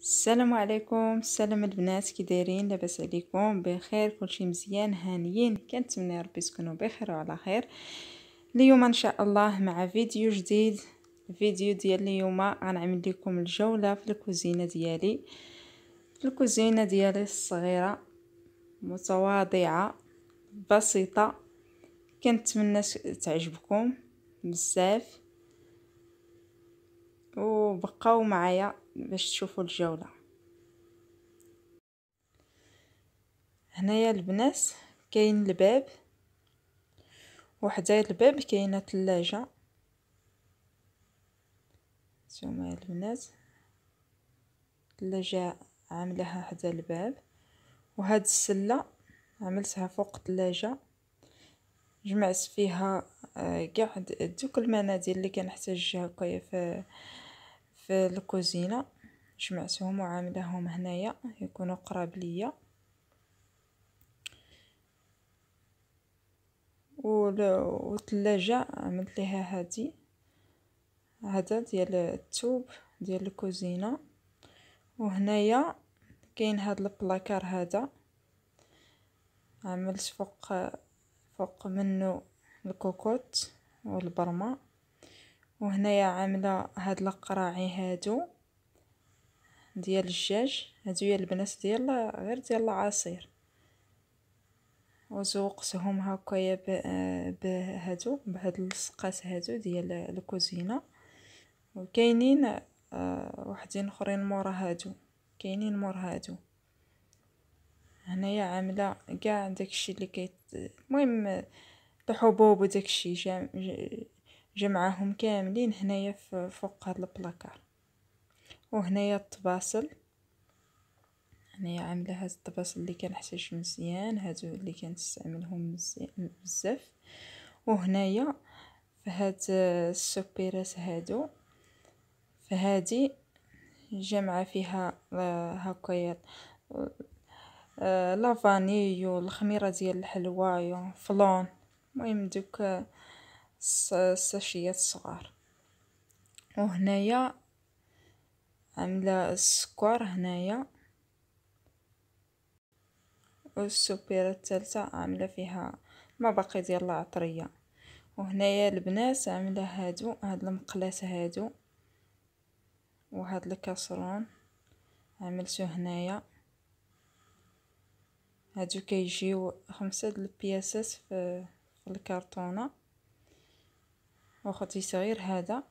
السلام عليكم السلام البنات كي دايرين لاباس عليكم بخير كلشي مزيان هانيين كنتمنى ربي تكونوا بخير وعلى خير اليوم ان شاء الله مع فيديو جديد الفيديو ديال اليوم غنعمل لكم الجوله في الكوزينه ديالي في الكوزينه ديالي الصغيره متواضعه بسيطه كنتمنى تعجبكم بزاف وبقاو معايا باش تشوفوا الجوله هنايا البنات كاين الباب وحدايا الباب كاينه الثلاجه نتوما البنات الثلاجه عاملاها حدا الباب وهاد السله عملتها فوق الثلاجه جمعت فيها كاع آه، دوك المناديل اللي كنحتاجها هكايا في في الكوزينة جمعتهم وعاملاهم هنايا يكونوا قراب ليا و الثلاجه عملت ليها هادي هذا ديال الثوب ديال الكوزينة وهنايا كاين هاد البلاكار هذا عملت فوق فوق منه الكوكوت والبرمه وهنايا عامله هاد القراعي هادو ديال الدجاج هادو هي البنات ديال غير ديال العصير وزوقتهم هكايا بهادو بهاد اللصقات هادو ديال الكوزينه وكاينين آه، وحدين اخرين مورا هادو كاينين مور هادو هنايا عامله كاع داكشي اللي كيت المهم الحبوب وداكشي جام جمعاهم كاملين هنايا فوق هاد البلاكار وهنايا الطباسل هنايا عامله هاد الطباسل اللي كنحتاج مزيان هادو اللي كنستعملهم بزاف وهنايا فهاد السوبيرات هادو فهادي جمعه فيها هكايا آه، آه، لافاني والخميره ديال الحلوى فلون المهم دوك الساشيات الصغار وهنايا عامله السكر هنايا والسبيره الثالثه عامله فيها ما باقي ديال العطريه وهنايا البنات عامله هادو هاد المقلات هادو وهاد الكاسرون عملته هنايا هادو كيجيو خمسة د البياسات في الكرتونه وخوتي صغير هذا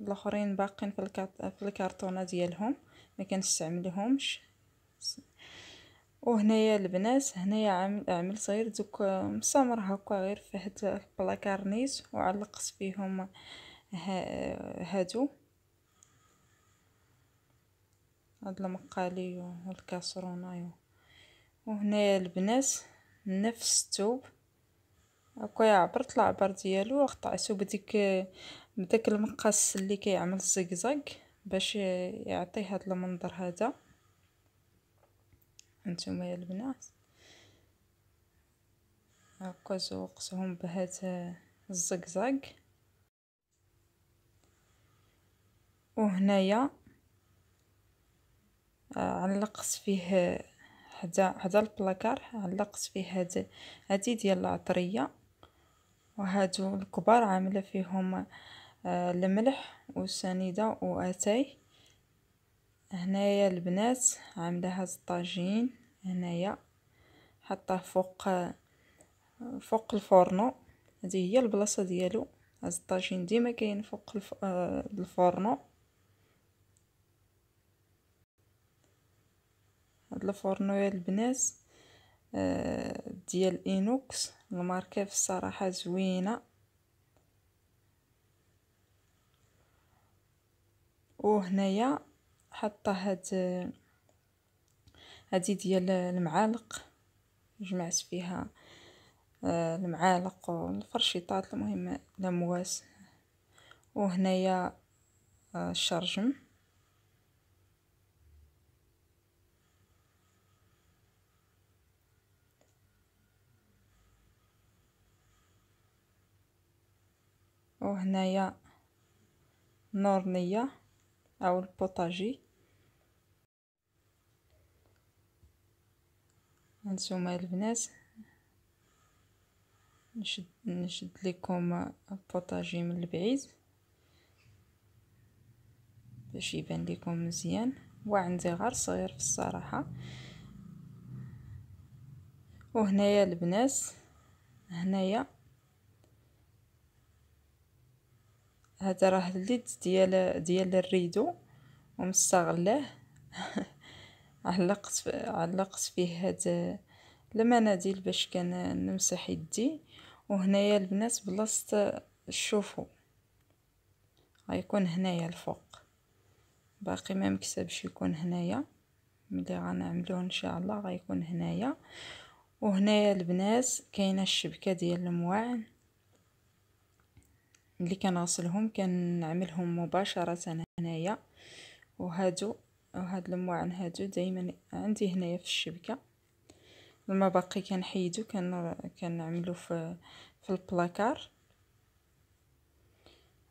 الاخرين باقين في, في الكارتونه ديالهم ما كنستعملهمش وهنايا البنات هنايا عمل عمل صغير دوك مسامر هكا غير في هاد البلاكارنيت وعلقت فيهم هادو هاد المقالي والكاسرونه وهنايا البنات نفس الثوب هكا يعبر طلع عبر ديالو قطعتو بديك بداك المقص اللي كيعمل الزقزق باش يعطي هاد المنظر هذا هانتوما يا البنات هكا زوقتهم بهاد الزقزق وهنايا علقت فيه حدا حدا البلاكار علقت فيه هاد هادي ديال العطريه وهادو الكبار عامله فيهم آه، الملح والسنيده واتاي هنايا البنات عامله هاد الطاجين هنايا حطاه فوق فوق الفورنو هذه هي البلاصه ديالو آه، هاد الطاجين ديما كاين فوق الفورنو هاد الفورنو يا البنات آه، ديال اينوكس الماركه في الصراحه زوينه وهنايا حاطه هاد هادي ديال المعالق جمعت فيها آه، المعالق والفرشيطات المهم لمواس وهنايا آه، الشرجم وهنايا نورنية أو البوطاجي هانتوما البنات نشد نشد لكم البوطاجي من البعيد باش يبان لكم مزيان وعندي غير صغير في الصراحه وهنايا البنات هنايا هذا راه الليدز ديال ديال الريدو ومستغله علقت علقت فيه هاد المناديل باش كان نمسح يدي وهنايا البنات بلاصه شوفوا غيكون هنايا الفوق باقي ما مكتبش يكون هنايا ملي غنعملوه ان شاء الله غيكون هنايا وهنايا البنات كاينه الشبكه ديال المواعن ملي كنغسلهم كنعملهم مباشره هنايا وهادو وهاد الموعن هادو دائما عندي هنايا في الشبكه لما باقي كنحيدو كن كنعملو في في البلاكار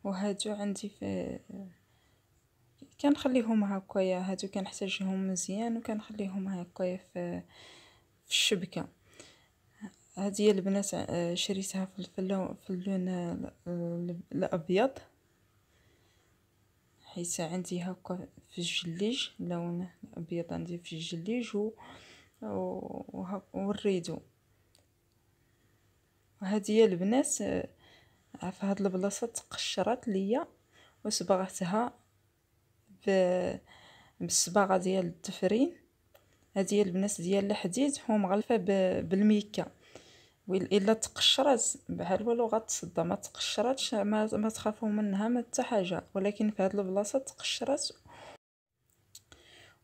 وهادو عندي في كنخليهم هكايا هادو كنحتاجهم مزيان وكنخليهم هكايا في في الشبكه هذه البنات آه، شريتها في اللون في اللون آه، الابيض حيت عندي هكا في الجليج لون ابيض عندي في الجليج و والريدو هذه البنات آه، في هاد البلاصه تقشرات ليا وصبغتها بالصباغه ديال التفرين هذه البنات ديال الحديد مغلفه بالميكا الا تقشرات بحال والو غتصدى ما تقشراتش ما, ما تخافوا منها ما حتى حاجه ولكن في هاد البلاصه تقشرات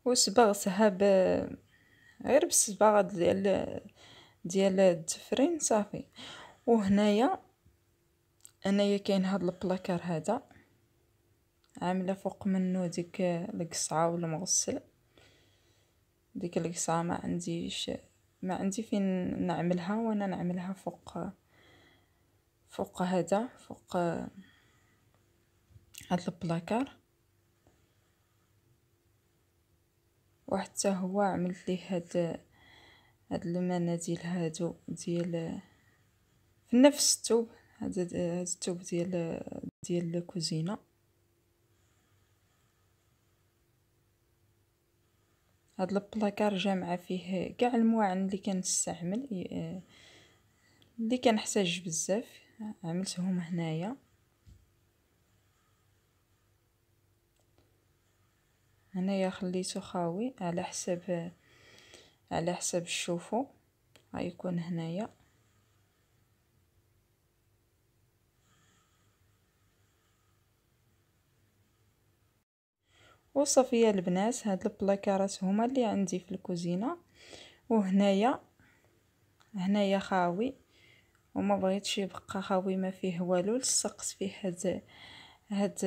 وصبغتها ب غير بالصباغه ديال ديال التفرين صافي وهنايا انايا كاين هاد البلاكار هذا عامله فوق منه ديك القصعه والمغسل ديك القصعه ما عنديش ما عندي فين نعملها وانا نعملها فوق فوق هذا فوق هاد البلاكار وحتى هو عملت ليه هاد هاد المناديل هادو ديال في نفس الثوب هذا الثوب ديال ديال الكوزينه هاد البلاكار جامعه فيه كاع المواعن اللي كنستعمل آه، اللي كنحتاج بزاف عملتهم هنايا هنايا خليته خاوي على حسب على حسب الشوفو غيكون هنايا وصافي البنات هاد البلاكارات هما اللي عندي في الكوزينه وهنايا هنايا خاوي وما بغيتش يبقى خاوي ما فيه والو لصقت فيه هاد هاد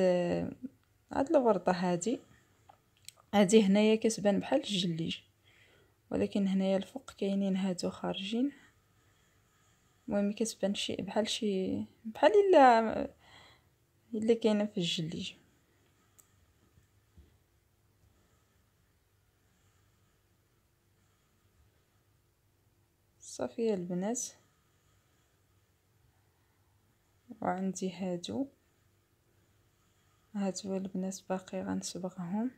هاد الورطه هادي هادي هنايا كتبان بحال الجليج ولكن هنايا الفوق كاينين هادو خارجين المهم كتبان شي بحال شي بحال الا الا كاينه في الجليج صافي يا البنات وعندي هادو هادو البنات باقي غنصبغهم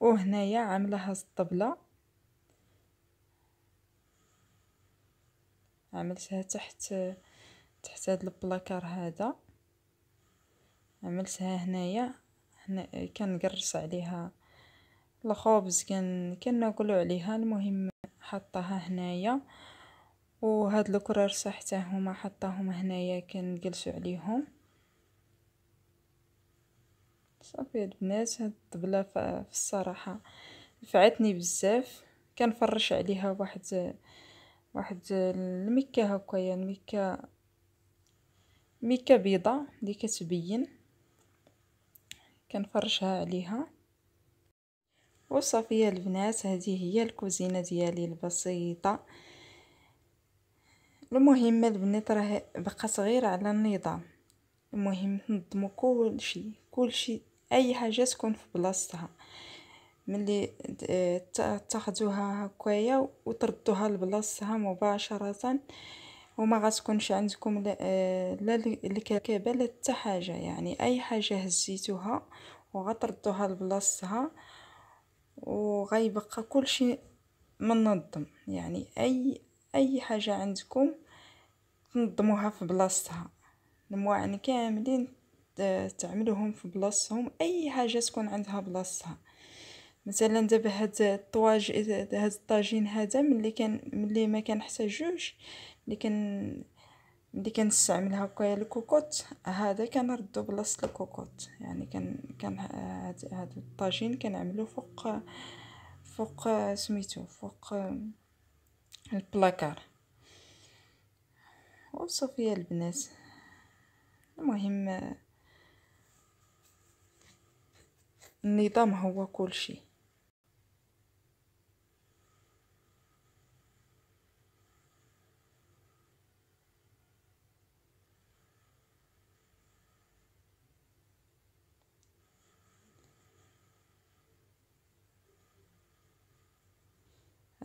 وهنايا عامله هاد الطبله عملتها تحت تحت هاد البلاكار هذا عملتها هنايا هنا كنقرص عليها الخبز كان كناكلو عليها المهم حطاها هنايا وهاد صحته هما حطاهم هنايا كنجلسو عليهم صافي البنات هاد الطبله في الصراحه نفعتني بزاف كنفرش عليها واحد واحد المكه هكايا المكه مكه بيضه اللي كتبين كنفرشها عليها وصافي البنات هذه هي الكوزينه ديالي البسيطه المهم البنات راه بقى صغير على النظام المهم تنظموا كل شيء كل شيء اي حاجه تكون في بلاصتها ملي تاخذوها هكايا وتردوها لبلاصتها مباشره وما غتكونش عندكم لا لا الكركبه لا حتى حاجه يعني اي حاجه هزيتوها وغتردوها لبلاصتها وغيبقى كلشي منظم يعني اي اي حاجه عندكم تنظموها في بلاصتها المواعن كاملين آه، تعملوهم في بلاصتهم اي حاجه تكون عندها بلاصتها مثلا دابا هاد الطواج هاد الطاجين هذا ملي كان ملي ما كنحتاجوش ملي كان ملي كنستعمل هكايا الكوكوط هذا كنردو بلاصه الكوكوط يعني كان كان هذا الطاجين كنعملو فوق فوق سميتو فوق البلاكار وصوفيا البنات المهم النظام هو كل شيء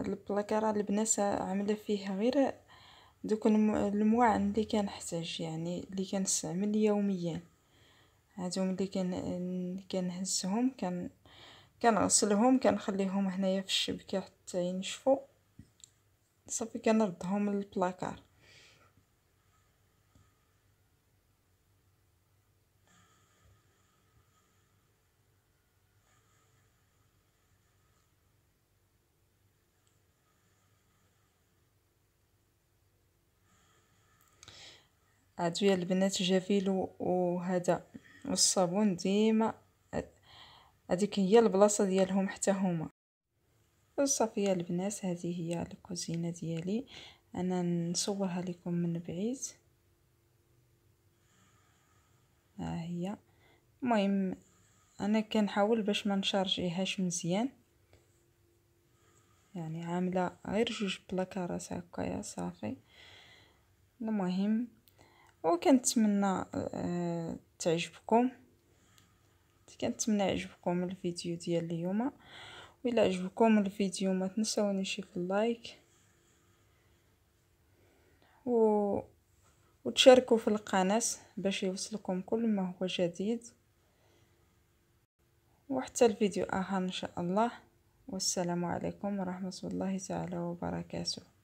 واحد البلاكاره البنات عامله فيه غير دوك المواعن اللي كنحتاج يعني اللي كنستعمل يوميا هادو ملي كان كنهزهم كان كنغسلهم كنخليهم هنايا في الشبكه حتى ينشفوا صافي كنردهم للبلاكار هادو البنات جافيل وهذا والصابون ديما هذيك هي البلاصه ديالهم حتى هما صافي يا البنات هذه هي الكوزينه ديالي انا نصورها لكم من بعيد ها هي المهم انا كنحاول باش ما نشارجيهاش مزيان يعني عامله غير جوج بلاكارات هكايا صافي المهم وكنتمنى آه، تعجبكم كنتمنى يعجبكم الفيديو ديال اليوم وإلا عجبكم الفيديو ما تنساونيش في اللايك و... وتشاركوا في القناة باش يوصلكم كل ما هو جديد وحتى الفيديو آخر إن شاء الله والسلام عليكم ورحمة الله تعالى وبركاته